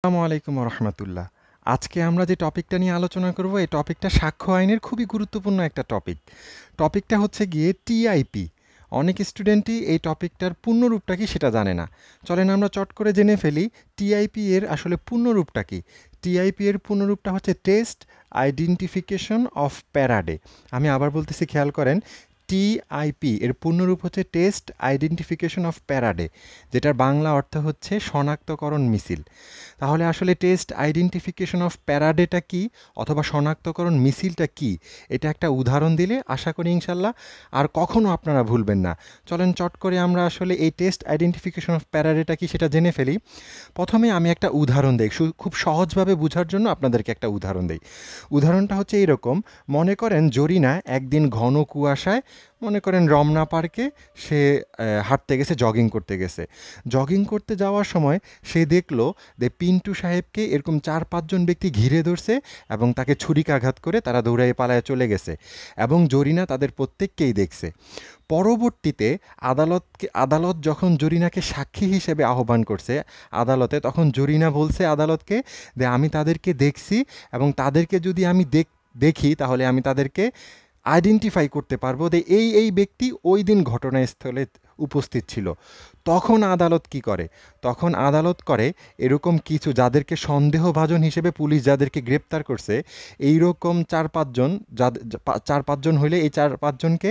আসসালামু আলাইকুম রহমতুল্লাহ আজকে আমরা যে টপিকটা নিয়ে আলোচনা করব এই টপিকটা সাক্ষ্য আইনের খুবই গুরুত্বপূর্ণ একটা টপিক টপিকটা হচ্ছে গিয়ে টিআইপি অনেক স্টুডেন্টই এই টপিকটার পূর্ণরূপটা কি সেটা জানে না চলেন আমরা চট করে জেনে ফেলি টিআইপি এর আসলে পূর্ণরূপটা কি টিআইপি এর পূর্ণরূপটা হচ্ছে টেস্ট আইডেন্টিফিকেশন অফ প্যারাডে আমি আবার বলতেছি খেয়াল করেন টিআইপি এর পূর্ণরূপ হচ্ছে টেস্ট আইডেন্টিফিকেশন অফ প্যারাডে যেটার বাংলা অর্থ হচ্ছে শনাক্তকরণ মিছিল তাহলে আসলে টেস্ট আইডেন্টিফিকেশন অফ প্যারাডেটা কি অথবা শনাক্তকরণ মিছিলটা কি এটা একটা উদাহরণ দিলে আশা করি ইনশাল্লাহ আর কখনও আপনারা ভুলবেন না চলেন চট করে আমরা আসলে এই টেস্ট আইডেন্টিফিকেশন অফ প্যারাডেটা কি সেটা জেনে ফেলি প্রথমে আমি একটা উদাহরণ দেই খুব সহজভাবে বোঝার জন্য আপনাদেরকে একটা উদাহরণ দেই উদাহরণটা হচ্ছে এইরকম মনে করেন জরিনা একদিন ঘন কুয়াশায় মনে করেন রমনা পার্কে সে হাঁটতে গেছে জগিং করতে গেছে জগিং করতে যাওয়ার সময় সে দেখলো যে পিন্টু সাহেবকে এরকম চার পাঁচজন ব্যক্তি ঘিরে ধরছে এবং তাকে ছুরিকাঘাত করে তারা দৌড়ায় পালায় চলে গেছে এবং জরিনা তাদের প্রত্যেককেই দেখছে পরবর্তীতে আদালতকে আদালত যখন জরিনাকে সাক্ষী হিসেবে আহ্বান করছে আদালতে তখন জরিনা বলছে আদালতকে যে আমি তাদেরকে দেখছি এবং তাদেরকে যদি আমি দেখি তাহলে আমি তাদেরকে আইডেন্টিফাই করতে পারবো যে এই এই ব্যক্তি ওই দিন ঘটনাস্থলে উপস্থিত ছিল তখন আদালত কি করে তখন আদালত করে এরকম কিছু যাদেরকে সন্দেহভাজন হিসেবে পুলিশ যাদেরকে গ্রেপ্তার করছে এইরকম চার পাঁচজন চার পাঁচজন হইলে এই চার পাঁচজনকে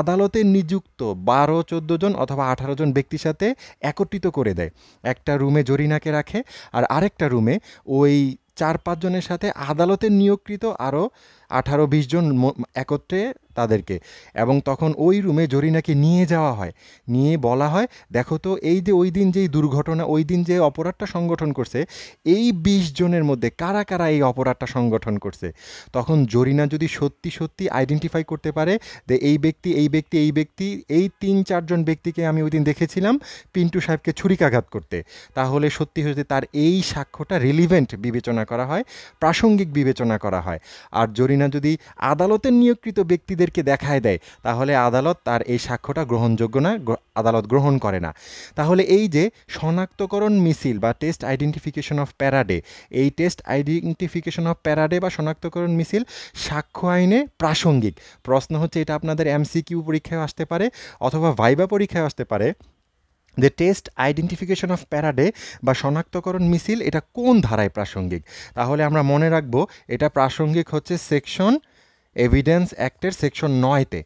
আদালতে নিযুক্ত বারো চোদ্দো জন অথবা আঠারো জন ব্যক্তির সাথে একত্রিত করে দেয় একটা রুমে জরিনাকে রাখে আর আরেকটা রুমে ওই চার পাঁচজনের সাথে আদালতের নিয়োগকৃত আরও আঠারো বিশ জন একত্রে তাদেরকে এবং তখন ওই রুমে জরিনাকে নিয়ে যাওয়া হয় নিয়ে বলা হয় দেখো তো এই যে ওই দিন যেই দুর্ঘটনা ওই দিন যে অপরাধটা সংগঠন করছে এই বিশ জনের মধ্যে কারা কারা এই অপরাধটা সংগঠন করছে তখন জরিনা যদি সত্যি সত্যি আইডেন্টিফাই করতে পারে যে এই ব্যক্তি এই ব্যক্তি এই ব্যক্তি এই তিন চারজন ব্যক্তিকে আমি ওই দিন দেখেছিলাম পিন্টু সাহেবকে ছুরিকাঘাত করতে তাহলে সত্যি সত্যি তার এই সাক্ষ্যটা রিলিভেন্ট বিবেচনা করা হয় প্রাসঙ্গিক বিবেচনা করা হয় আর জরিনা না যদি আদালতের নিয়োগকৃত ব্যক্তিদেরকে দেখায় দেয় তাহলে আদালত তার এই সাক্ষ্যটা গ্রহণযোগ্য না আদালত গ্রহণ করে না তাহলে এই যে শনাক্তকরণ মিছিল বা টেস্ট আইডেন্টিফিকেশন অফ প্যারাডে এই টেস্ট আইডেন্টিফিকেশন অফ প্যারাডে বা শনাক্তকরণ মিছিল সাক্ষ্য আইনে প্রাসঙ্গিক প্রশ্ন হচ্ছে এটা আপনাদের এমসিকিউ পরীক্ষায় আসতে পারে অথবা ভাইবা পরীক্ষায় আসতে পারে যে টেস্ট আইডেন্টিফিকেশন অফ প্যারাডে বা শনাক্তকরণ মিছিল এটা কোন ধারায় প্রাসঙ্গিক তাহলে আমরা মনে রাখব এটা প্রাসঙ্গিক হচ্ছে সেকশন এভিডেন্স অ্যাক্টের সেকশন নয়তে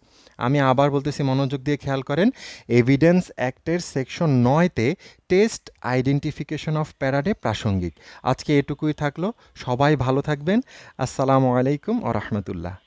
আমি আবার বলতেছি মনোযোগ দিয়ে খেয়াল করেন এভিডেন্স অ্যাক্টের সেকশন নয়তে টেস্ট আইডেন্টিফিকেশন অফ প্যারাডে প্রাসঙ্গিক আজকে এটুকুই থাকলো সবাই ভালো থাকবেন আসসালামু আলাইকুম আ রহমতুল্লাহ